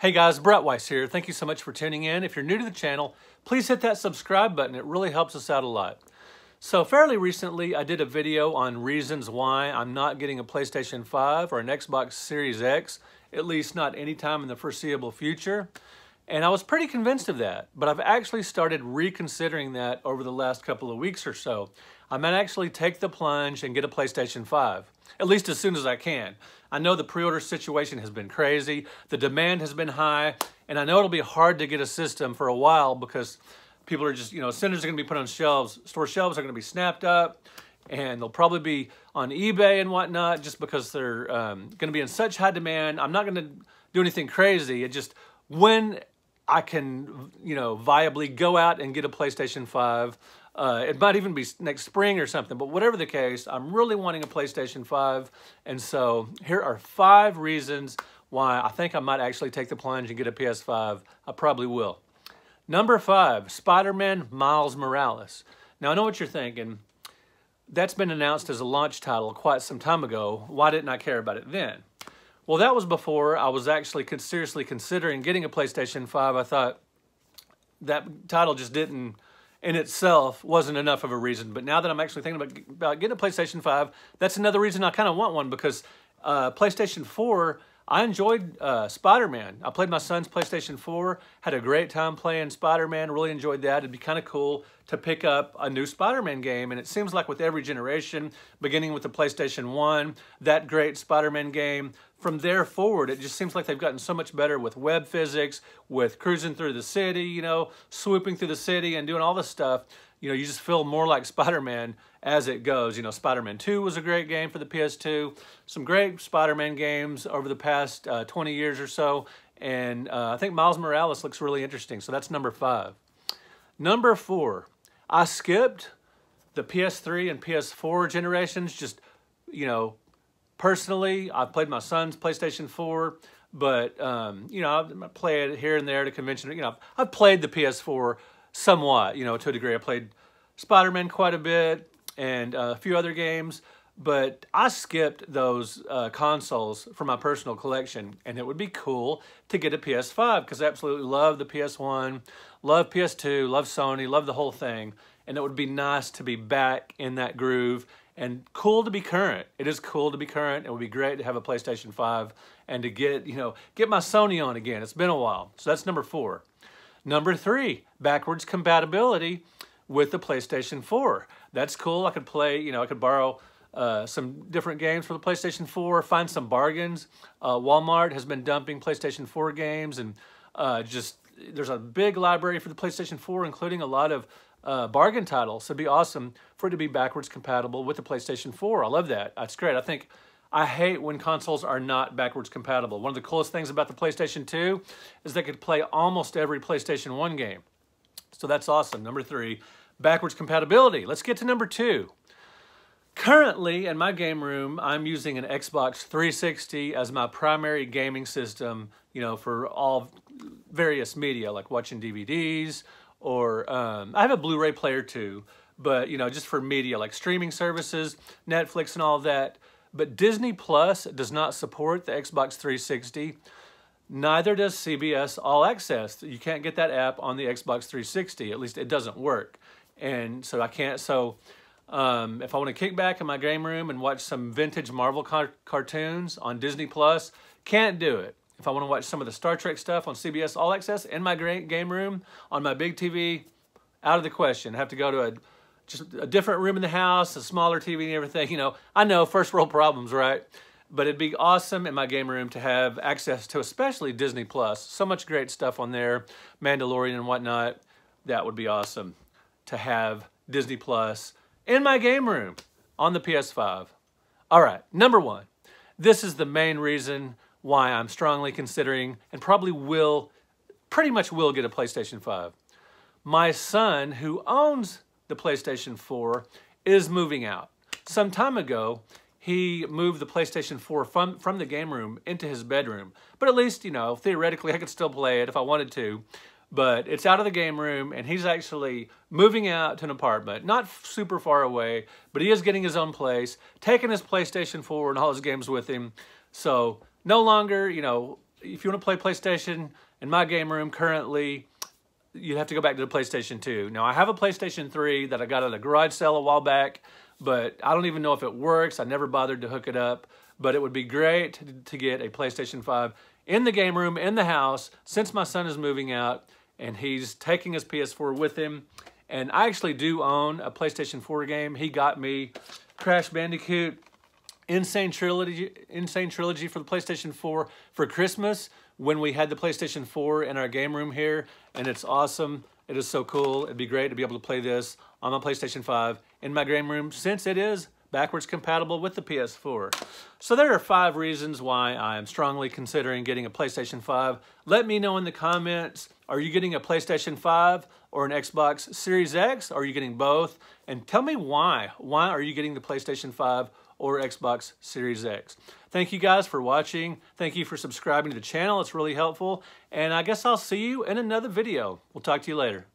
Hey guys, Brett Weiss here. Thank you so much for tuning in. If you're new to the channel, please hit that subscribe button. It really helps us out a lot. So fairly recently, I did a video on reasons why I'm not getting a PlayStation 5 or an Xbox Series X, at least not anytime in the foreseeable future. And I was pretty convinced of that, but I've actually started reconsidering that over the last couple of weeks or so. I might actually take the plunge and get a PlayStation 5, at least as soon as I can. I know the pre-order situation has been crazy, the demand has been high, and I know it'll be hard to get a system for a while because people are just, you know, centers are gonna be put on shelves, store shelves are gonna be snapped up, and they'll probably be on eBay and whatnot just because they're um, gonna be in such high demand. I'm not gonna do anything crazy. It just, when I can, you know, viably go out and get a PlayStation 5. Uh, it might even be next spring or something, but whatever the case, I'm really wanting a PlayStation 5. And so here are five reasons why I think I might actually take the plunge and get a PS5. I probably will. Number five, Spider-Man Miles Morales. Now I know what you're thinking. That's been announced as a launch title quite some time ago. Why didn't I care about it then? Well, that was before I was actually con seriously considering getting a PlayStation 5. I thought that title just didn't, in itself, wasn't enough of a reason. But now that I'm actually thinking about, about getting a PlayStation 5, that's another reason I kind of want one because uh, PlayStation 4 I enjoyed uh, Spider-Man. I played my son's PlayStation 4, had a great time playing Spider-Man, really enjoyed that. It'd be kind of cool to pick up a new Spider-Man game, and it seems like with every generation, beginning with the PlayStation 1, that great Spider-Man game, from there forward, it just seems like they've gotten so much better with web physics, with cruising through the city, you know, swooping through the city and doing all this stuff. You know, you just feel more like Spider-Man as it goes. You know, Spider-Man 2 was a great game for the PS2. Some great Spider-Man games over the past uh, 20 years or so. And uh, I think Miles Morales looks really interesting. So that's number five. Number four, I skipped the PS3 and PS4 generations. Just, you know, personally, I have played my son's PlayStation 4 but um, you know, I play it here and there at a convention. You know, I've played the PS4 somewhat, you know, to a degree. I played Spider-Man quite a bit, and uh, a few other games, but I skipped those uh, consoles for my personal collection, and it would be cool to get a PS5 because I absolutely love the PS1, love PS2, love Sony, love the whole thing, and it would be nice to be back in that groove and cool to be current. It is cool to be current. It would be great to have a PlayStation 5 and to get, you know, get my Sony on again. It's been a while. So that's number four. Number three, backwards compatibility with the PlayStation 4. That's cool. I could play, you know, I could borrow uh, some different games for the PlayStation 4, find some bargains. Uh, Walmart has been dumping PlayStation 4 games and uh, just there's a big library for the PlayStation 4, including a lot of uh, bargain titles. So it'd be awesome for it to be backwards compatible with the PlayStation 4. I love that. That's great. I think I hate when consoles are not backwards compatible. One of the coolest things about the PlayStation 2 is they could play almost every PlayStation 1 game. So that's awesome. Number three, backwards compatibility. Let's get to number two. Currently, in my game room, I'm using an Xbox 360 as my primary gaming system, you know, for all various media, like watching DVDs, or um, I have a Blu-ray player too, but, you know, just for media, like streaming services, Netflix and all that. But Disney Plus does not support the Xbox 360. Neither does CBS All Access. You can't get that app on the Xbox 360. At least it doesn't work and so I can't. So um, if I want to kick back in my game room and watch some vintage Marvel car cartoons on Disney Plus, can't do it. If I want to watch some of the Star Trek stuff on CBS All Access in my game room on my big TV, out of the question. I have to go to a just a different room in the house, a smaller TV and everything. You know, I know first world problems, right? But it'd be awesome in my game room to have access to especially Disney Plus. So much great stuff on there, Mandalorian and whatnot. That would be awesome to have Disney Plus in my game room on the PS5. All right, number one, this is the main reason why I'm strongly considering and probably will, pretty much will get a PlayStation 5. My son, who owns the PlayStation 4, is moving out. Some time ago, he moved the PlayStation 4 from, from the game room into his bedroom. But at least, you know, theoretically, I could still play it if I wanted to but it's out of the game room and he's actually moving out to an apartment, not super far away, but he is getting his own place, taking his PlayStation 4 and all his games with him. So no longer, you know, if you want to play PlayStation in my game room currently, you'd have to go back to the PlayStation 2. Now I have a PlayStation 3 that I got at a garage sale a while back, but I don't even know if it works. I never bothered to hook it up, but it would be great to get a PlayStation 5 in the game room, in the house, since my son is moving out and he's taking his PS4 with him. And I actually do own a PlayStation 4 game. He got me Crash Bandicoot, Insane Trilogy, Insane Trilogy for the PlayStation 4 for Christmas when we had the PlayStation 4 in our game room here, and it's awesome. It is so cool. It'd be great to be able to play this on my PlayStation 5 in my game room since it is backwards compatible with the PS4. So there are five reasons why I am strongly considering getting a PlayStation 5. Let me know in the comments, are you getting a PlayStation 5 or an Xbox Series X? Are you getting both? And tell me why. Why are you getting the PlayStation 5 or Xbox Series X? Thank you guys for watching. Thank you for subscribing to the channel. It's really helpful. And I guess I'll see you in another video. We'll talk to you later.